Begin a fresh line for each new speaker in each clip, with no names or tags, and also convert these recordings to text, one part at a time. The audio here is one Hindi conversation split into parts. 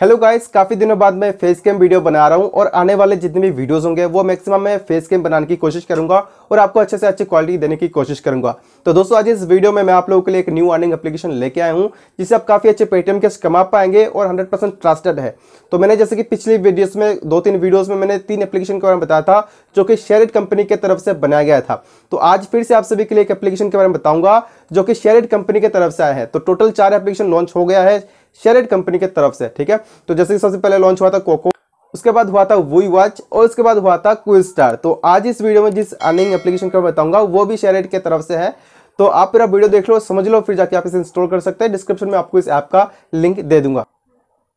हेलो गाइस काफ़ी दिनों बाद मैं फेस कैम वीडियो बना रहा हूं और आने वाले जितने भी वीडियोस होंगे वो मैक्सिमम मैं फेस कैम बनाने की कोशिश करूंगा और आपको अच्छे से अच्छी क्वालिटी देने की कोशिश करूंगा तो दोस्तों आज इस वीडियो में मैं आप लोगों के लिए एक न्यू अर्निंग एप्लीकेशन लेके आया हूँ जिससे आप काफ़ी अच्छे पेटीएम कैश कमा पाएंगे और हंड्रेड ट्रस्टेड है तो मैंने जैसे कि पिछली वीडियोज़ में दो तीन वीडियोज़ में मैंने तीन एप्लीकेशन के बारे में बताया था जो कि शेयरेड कंपनी की तरफ से बनाया गया था तो आज फिर से आप सभी के लिए एक एप्लीकेशन के बारे में बताऊँगा जो कि शेयरेड कंपनी की तरफ से आया है तो टोटल चार एप्लीकेशन लॉन्च हो गया है शेरेड कंपनी के तरफ से ठीक है तो जैसे कि सबसे पहले लॉन्च हुआ था कोको उसके बाद हुआ था वुई वॉच और उसके बाद हुआ था क्विज स्टार तो आज इस वीडियो में जिस अर्निंग एप्लीकेशन का बताऊंगा वो भी शेरेड के तरफ से है तो आप मेरा वीडियो देख लो समझ लो फिर जाके आप इसे इंस्टॉल कर सकते हैं डिस्क्रिप्शन में आपको इस ऐप का लिंक दे दूंगा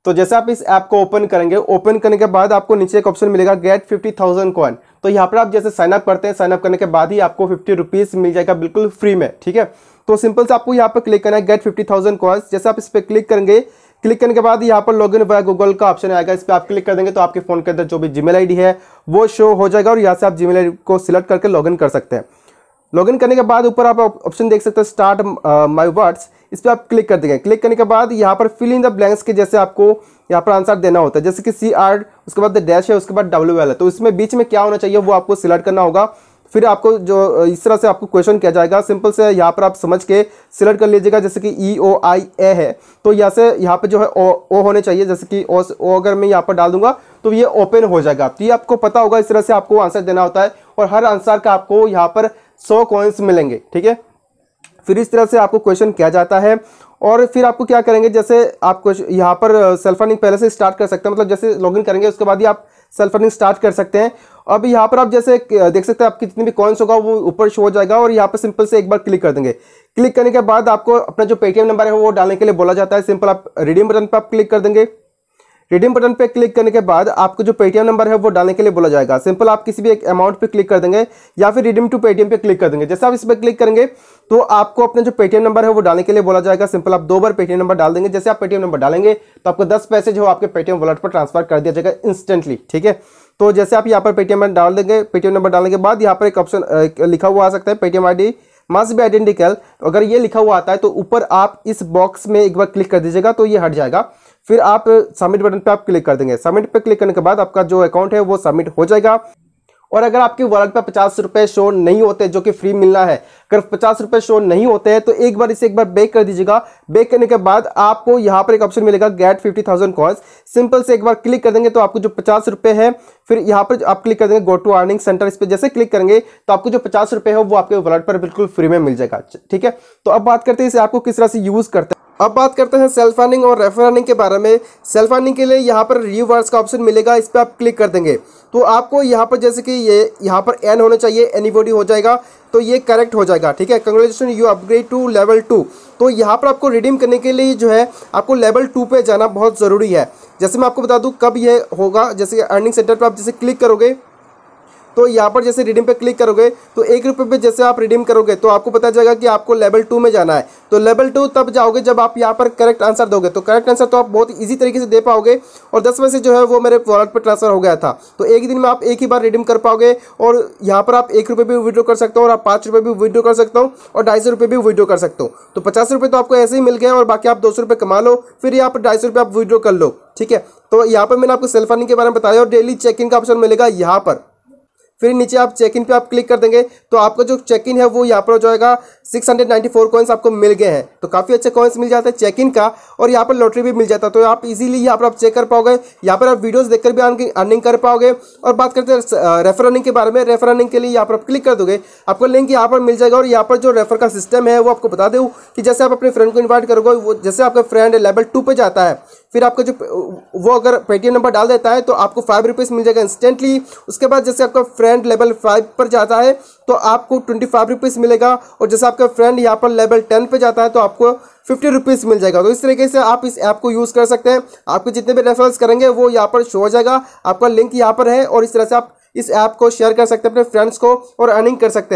तो जैसे आप इस ऐप को ओपन करेंगे ओपन करने के बाद आपको नीचे एक ऑप्शन मिलेगा गेट फिफ्टी थाउजेंड कॉइन तो यहाँ पर आप जैसे साइनअप करते हैं साइनअप करने के बाद ही आपको फिफ्टी रुपीज़ मिल जाएगा बिल्कुल फ्री में ठीक है तो सिंपल से आपको यहाँ पर क्लिक करना है गेट फिफ्टी थाउजेंड कॉइन्स जैसे आप इस पर क्लिक करेंगे क्लिक करने के बाद यहाँ पर लॉग इन वाला गूगल का ऑप्शन आएगा इस पर आप क्लिक कर देंगे तो आपके फोन के अंदर जो भी जीमेल आईडी है वो शो हो जाएगा और यहाँ से आप जीमेल आईडी को सिलेक्ट करके इन कर सकते हैं लॉगिन करने के बाद ऊपर आप ऑप्शन देख सकते हैं स्टार्ट माई वर्ड्स इस पर आप क्लिक कर देंगे क्लिक करने के बाद यहाँ पर फिल इन द ब्लैंक्स के जैसे आपको यहाँ पर आंसर देना होता है जैसे कि सी आर उसके बाद डैश है उसके बाद डब्ल्यू एल है तो इसमें बीच में क्या होना चाहिए वो आपको सिलेक्ट करना होगा फिर आपको जो uh, इस तरह से आपको क्वेश्चन किया जाएगा सिंपल से यहाँ पर आप समझ के सिलेक्ट कर लीजिएगा जैसे कि ई ओ आई ए है तो यहाँ से यहाँ पर जो है ओ ओ होने चाहिए जैसे कि ओ ओ अगर मैं यहाँ पर डाल दूंगा तो ये ओपन हो जाएगा तो ये आपको पता होगा इस तरह से आपको आंसर देना होता है और हर आंसर का आपको यहाँ पर सौ कॉइन्स मिलेंगे ठीक है फिर इस तरह से आपको क्वेश्चन किया जाता है और फिर आपको क्या करेंगे जैसे आप क्वेश्चन यहाँ पर सेल्फ अर्निंग पहले से स्टार्ट कर सकते हैं मतलब जैसे लॉगिन करेंगे उसके बाद ही आप सेल्फ अर्निंग स्टार्ट कर सकते हैं अब यहाँ पर आप जैसे देख सकते हैं आप कितनी भी कॉइन्स होगा वो ऊपर शो हो जाएगा और यहाँ पर सिंपल से एक बार क्लिक कर देंगे क्लिक करने के बाद आपको अपना जो पेटीएम नंबर है वो डालने के लिए बोला जाता है सिंपल आप रिडीम बटन पर आप क्लिक कर देंगे रिडीम बटन पे क्लिक करने के बाद आपको जो पेटीएम नंबर है वो डालने के लिए बोला जाएगा सिंपल आप किसी भी एक अमाउंट पे क्लिक कर देंगे या फिर रिडीम टू पेटीएम पे क्लिक कर देंगे जैसे आप इस पर क्लिक करेंगे तो आपको अपना जो पेटीएम नंबर है वो डालने के लिए बोला जाएगा सिंपल आप दो बार पेटीएम नंबर डाल देंगे जैसे आप पेटीएम नंबर डालेंगे तो आपको दस पैसे जो आपके पेटीएम वॉलेट पर ट्रांसफर कर दिया जाएगा इंस्टेंटली ठीक है तो जैसे आप यहाँ पर पेटीएम नंबर डाल देंगे पेटीएम नंबर डालने के बाद यहाँ पर एक ऑप्शन लिखा हुआ आ सकता है पेटीएम आई मस्ट भी आइडेंटिकल अगर ये लिखा हुआ आता है तो ऊपर आप इस बॉक्स में एक बार क्लिक कर दीजिएगा तो ये हट जाएगा फिर आप सबमिट बटन पर आप क्लिक कर देंगे सबमिट पर क्लिक करने के बाद आपका जो अकाउंट है वो सबमिट हो जाएगा और अगर आपके वॉलेट पर पचास रुपये शो नहीं होते जो कि फ्री मिलना है अगर पचास रुपये शो नहीं होते हैं तो एक बार इसे एक बार बेक कर दीजिएगा बेक करने के बाद आपको यहाँ पर एक ऑप्शन मिलेगा get fifty thousand coins simple से एक बार क्लिक कर देंगे तो आपको जो पचास रुपये है फिर यहाँ पर आप क्लिक कर देंगे गो टू अर्निंग सेंटर इस पर जैसे क्लिक करेंगे तो आपको जो पचास रुपए है वो आपके वॉलेट पर बिल्कुल फ्री में मिल जाएगा ठीक है तो अब बात करते हैं इसे आपको किस तरह से यूज़ करते हैं अब बात करते हैं सेल्फ अर्निंग और रेफर अर्निंग के बारे में सेल्फ अर्निंग के लिए यहाँ पर रिवर्स का ऑप्शन मिलेगा इस पर आप क्लिक कर देंगे तो आपको यहाँ पर जैसे कि ये यहाँ पर एन होना चाहिए एनी e हो जाएगा तो ये करेक्ट हो जाएगा ठीक है congratulation you upgrade to level two तो यहाँ पर आपको रिडीम करने के लिए जो है आपको लेवल टू पे जाना बहुत ज़रूरी है जैसे मैं आपको बता दूँ कब यह होगा जैसे अर्निंग सेंटर पर आप जैसे क्लिक करोगे तो यहाँ पर जैसे रिडीम पे क्लिक करोगे तो एक रुपये पर जैसे आप रिडीम करोगे तो आपको पता चलेगा कि आपको लेवल टू में जाना है तो लेवल टू तब जाओगे जब आप यहाँ पर करेक्ट आंसर दोगे तो करेक्ट आंसर तो आप बहुत ईजी तरीके से दे पाओगे और दस में से जो है वो मेरे वॉलेट पर ट्रांसफर हो गया था तो एक दिन में आप एक ही बार रिडीम कर पाओगे और यहाँ पर आप एक रुपये भी विड्रो कर सकते हो और आप पाँच रुपये भी विड्रो कर सकते हो और ढाई सौ रुपये भी विड्रो कर सकते हो तो पचास रुपये तो आपको ऐसे ही मिल गए और बाकी आप दो सौ रुपये कमा लो फिर यहाँ पर ढाई सौ रुपये आप विड्रो कर लो ठीक है तो यहाँ पर मैंने आपको सेल्फ अर्निंग के बारे में बताया और डेली चेक इन का ऑप्शन मिलेगा यहाँ पर फिर नीचे आप चेक इन पे आप क्लिक कर देंगे तो आपका जो चेक इन है वो यहाँ पर हो जाएगा six hundred ninety four coins आपको मिल गए हैं तो काफ़ी अच्छे कॉइन्स मिल जाते हैं चेक इन का और यहाँ पर लॉटरी भी मिल जाता है तो आप इजीली यहाँ पर आप चेक कर पाओगे यहाँ पर आप वीडियोस देखकर भी अर्निंग कर पाओगे और बात करते हैं रेफर uh, अर्निंग के बारे में रेफर अर्निंग के लिए यहाँ पर आप क्लिक कर दोगे आपको लिंक यहाँ पर मिल जाएगा और यहाँ पर जो रेफर का सिस्टम है वो आपको बता दूँ कि जैसे आप अपने फ्रेंड को इन्वाइट करोगे वो जैसे आपका फ्रेंड लेवल टू पर जाता है फिर आपका जो वो अगर पेटीएम नंबर डाल देता है तो आपको फाइव रुपीज़ मिल जाएगा इंस्टेंटली उसके बाद जैसे आपका फ्रेंड लेवल फाइव पर जाता है तो आपको ट्वेंटी फाइव रुपीज़ मिलेगा और जैसे आपका फ्रेंड यहाँ पर लेवल टेन पर जाता है तो आपको फिफ्टी रुपीज़ मिल जाएगा तो इस तरीके से आप इस ऐप को यूज़ कर सकते हैं आपके जितने भी रेफरेंस करेंगे वो यहाँ पर शो हो जाएगा आपका लिंक यहाँ पर है और इस तरह से आप इस ऐप को शेयर कर सकते हैं अपने फ्रेंड्स को और अर्निंग कर सकते हैं